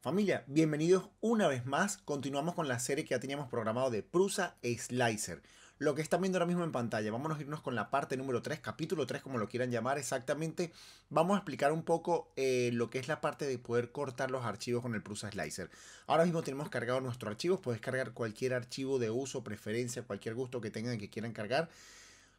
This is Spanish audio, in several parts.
Familia, bienvenidos una vez más. Continuamos con la serie que ya teníamos programado de Prusa e Slicer. Lo que están viendo ahora mismo en pantalla, vámonos a irnos con la parte número 3, capítulo 3, como lo quieran llamar exactamente. Vamos a explicar un poco eh, lo que es la parte de poder cortar los archivos con el Prusa Slicer. Ahora mismo tenemos cargado nuestros archivos, puedes cargar cualquier archivo de uso, preferencia, cualquier gusto que tengan que quieran cargar.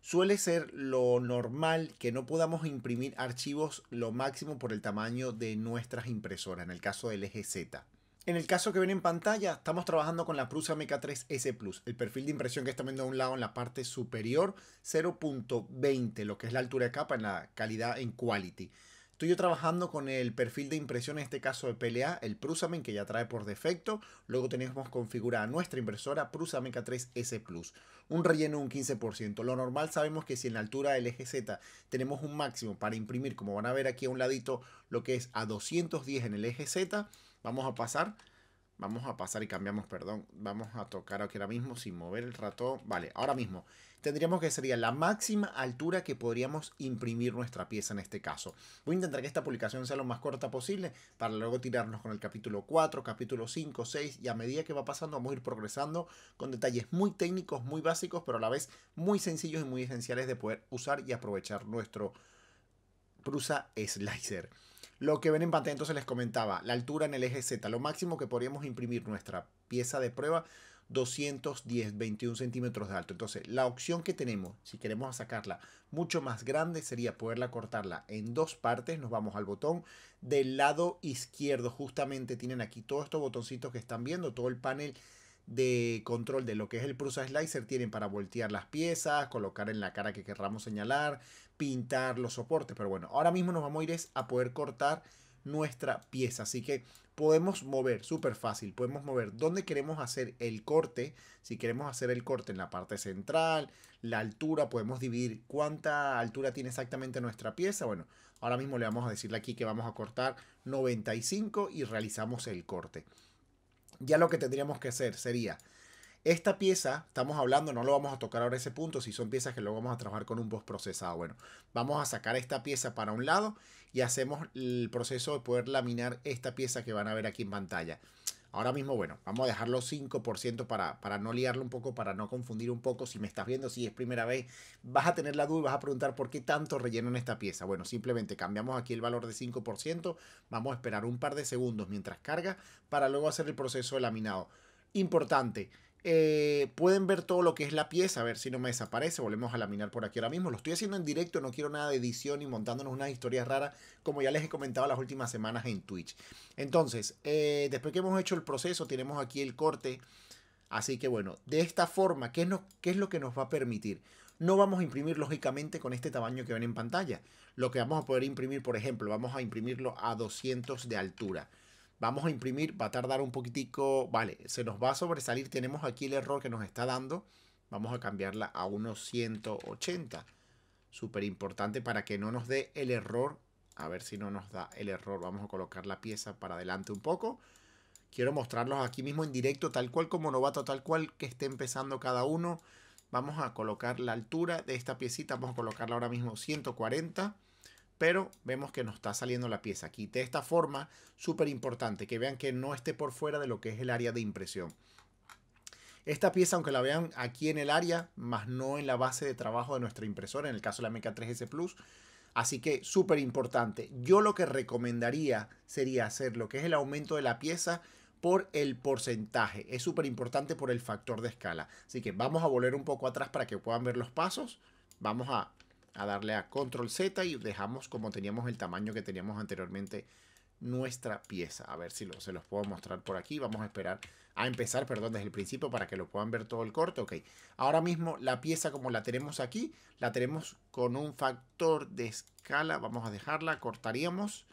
Suele ser lo normal que no podamos imprimir archivos lo máximo por el tamaño de nuestras impresoras, en el caso del eje Z. En el caso que ven en pantalla, estamos trabajando con la Prusa MK3 S Plus. El perfil de impresión que está viendo a un lado en la parte superior, 0.20, lo que es la altura de capa en la calidad en quality. Estoy yo trabajando con el perfil de impresión, en este caso de PLA, el Prusamen, que ya trae por defecto. Luego tenemos configurada nuestra impresora Prusamen K3S Plus. Un relleno un 15%. Lo normal sabemos que si en la altura del eje Z tenemos un máximo para imprimir, como van a ver aquí a un ladito, lo que es a 210 en el eje Z, vamos a pasar Vamos a pasar y cambiamos, perdón. Vamos a tocar aquí ahora mismo sin mover el ratón. Vale, ahora mismo tendríamos que sería la máxima altura que podríamos imprimir nuestra pieza en este caso. Voy a intentar que esta publicación sea lo más corta posible para luego tirarnos con el capítulo 4, capítulo 5, 6 y a medida que va pasando vamos a ir progresando con detalles muy técnicos, muy básicos, pero a la vez muy sencillos y muy esenciales de poder usar y aprovechar nuestro Prusa Slicer. Lo que ven en pantalla entonces les comentaba, la altura en el eje Z, lo máximo que podríamos imprimir nuestra pieza de prueba, 210, 21 centímetros de alto. Entonces la opción que tenemos, si queremos sacarla mucho más grande, sería poderla cortarla en dos partes. Nos vamos al botón del lado izquierdo, justamente tienen aquí todos estos botoncitos que están viendo, todo el panel de control de lo que es el prusa slicer tienen para voltear las piezas, colocar en la cara que querramos señalar, pintar los soportes. Pero bueno, ahora mismo nos vamos a ir a poder cortar nuestra pieza. Así que podemos mover, súper fácil, podemos mover dónde queremos hacer el corte. Si queremos hacer el corte en la parte central, la altura, podemos dividir cuánta altura tiene exactamente nuestra pieza. Bueno, ahora mismo le vamos a decirle aquí que vamos a cortar 95 y realizamos el corte ya lo que tendríamos que hacer sería, esta pieza, estamos hablando, no lo vamos a tocar ahora ese punto, si son piezas que lo vamos a trabajar con un post procesado, bueno, vamos a sacar esta pieza para un lado y hacemos el proceso de poder laminar esta pieza que van a ver aquí en pantalla. Ahora mismo, bueno, vamos a dejarlo 5% para, para no liarlo un poco, para no confundir un poco. Si me estás viendo, si es primera vez, vas a tener la duda y vas a preguntar por qué tanto relleno en esta pieza. Bueno, simplemente cambiamos aquí el valor de 5%, vamos a esperar un par de segundos mientras carga para luego hacer el proceso de laminado. Importante, eh, pueden ver todo lo que es la pieza, a ver si no me desaparece, volvemos a laminar por aquí ahora mismo, lo estoy haciendo en directo, no quiero nada de edición y montándonos unas historias raras, como ya les he comentado las últimas semanas en Twitch. Entonces, eh, después que hemos hecho el proceso, tenemos aquí el corte, así que bueno, de esta forma, ¿qué, no, qué es lo que nos va a permitir? no vamos a imprimir lógicamente con este tamaño que ven en pantalla. Lo que vamos a poder imprimir, por ejemplo, vamos a imprimirlo a 200 de altura. Vamos a imprimir, va a tardar un poquitico, vale, se nos va a sobresalir, tenemos aquí el error que nos está dando, vamos a cambiarla a unos 180. Súper importante para que no nos dé el error. A ver si no nos da el error. Vamos a colocar la pieza para adelante un poco. Quiero mostrarlos aquí mismo en directo, tal cual como novato, tal cual que esté empezando cada uno. Vamos a colocar la altura de esta piecita. Vamos a colocarla ahora mismo 140 pero vemos que nos está saliendo la pieza aquí. De esta forma, súper importante, que vean que no esté por fuera de lo que es el área de impresión. Esta pieza, aunque la vean aquí en el área, más no en la base de trabajo de nuestra impresora, en el caso de la Meca 3S Plus. Así que súper importante. Yo lo que recomendaría sería hacer lo que es el aumento de la pieza por el porcentaje. Es súper importante por el factor de escala. Así que vamos a volver un poco atrás para que puedan ver los pasos. Vamos a a darle a control Z y dejamos como teníamos el tamaño que teníamos anteriormente nuestra pieza. A ver si se los puedo mostrar por aquí. Vamos a esperar a empezar, perdón, desde el principio para que lo puedan ver todo el corte. Ok, ahora mismo la pieza como la tenemos aquí, la tenemos con un factor de escala. Vamos a dejarla, cortaríamos.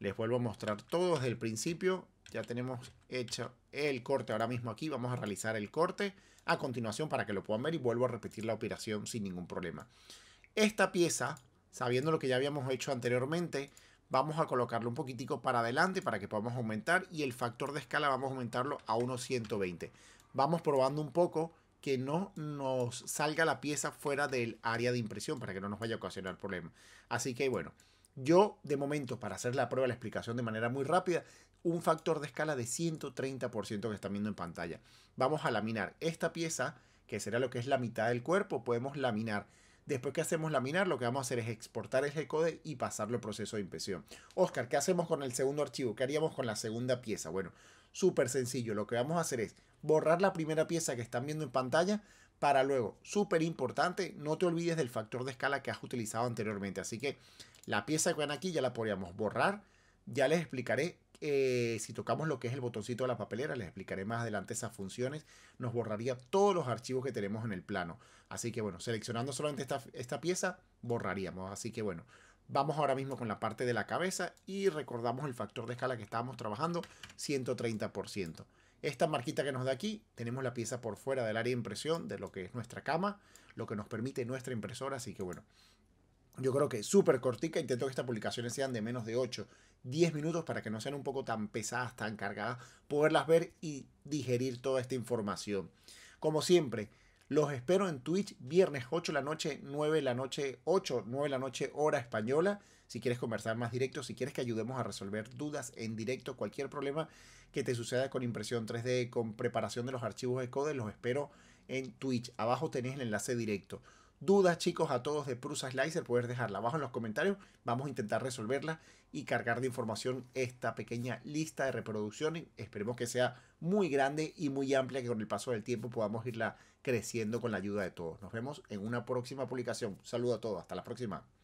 Les vuelvo a mostrar todo desde el principio. Ya tenemos hecho el corte ahora mismo aquí. Vamos a realizar el corte a continuación para que lo puedan ver y vuelvo a repetir la operación sin ningún problema. Esta pieza, sabiendo lo que ya habíamos hecho anteriormente, vamos a colocarlo un poquitico para adelante para que podamos aumentar y el factor de escala vamos a aumentarlo a unos 120. Vamos probando un poco que no nos salga la pieza fuera del área de impresión para que no nos vaya a ocasionar problemas. Así que bueno, yo de momento para hacer la prueba, la explicación de manera muy rápida, un factor de escala de 130% que están viendo en pantalla. Vamos a laminar esta pieza, que será lo que es la mitad del cuerpo, podemos laminar Después que hacemos laminar, lo que vamos a hacer es exportar ese code y pasarlo al proceso de impresión. Oscar, ¿qué hacemos con el segundo archivo? ¿Qué haríamos con la segunda pieza? Bueno, súper sencillo. Lo que vamos a hacer es borrar la primera pieza que están viendo en pantalla para luego, súper importante, no te olvides del factor de escala que has utilizado anteriormente. Así que la pieza que ven aquí ya la podríamos borrar. Ya les explicaré eh, si tocamos lo que es el botoncito de la papelera, les explicaré más adelante esas funciones, nos borraría todos los archivos que tenemos en el plano. Así que bueno, seleccionando solamente esta, esta pieza, borraríamos. Así que bueno, vamos ahora mismo con la parte de la cabeza y recordamos el factor de escala que estábamos trabajando, 130%. Esta marquita que nos da aquí, tenemos la pieza por fuera del área de impresión de lo que es nuestra cama, lo que nos permite nuestra impresora, así que bueno, yo creo que súper cortica, intento que estas publicaciones sean de menos de 8, 10 minutos para que no sean un poco tan pesadas, tan cargadas, poderlas ver y digerir toda esta información. Como siempre, los espero en Twitch viernes 8 de la noche, 9 de la noche, 8, 9 de la noche hora española. Si quieres conversar más directo, si quieres que ayudemos a resolver dudas en directo, cualquier problema que te suceda con impresión 3D, con preparación de los archivos de code, los espero en Twitch. Abajo tenés el enlace directo dudas, chicos, a todos de Prusa Slicer, puedes dejarla abajo en los comentarios. Vamos a intentar resolverla y cargar de información esta pequeña lista de reproducciones. Esperemos que sea muy grande y muy amplia, que con el paso del tiempo podamos irla creciendo con la ayuda de todos. Nos vemos en una próxima publicación. saludo a todos. Hasta la próxima.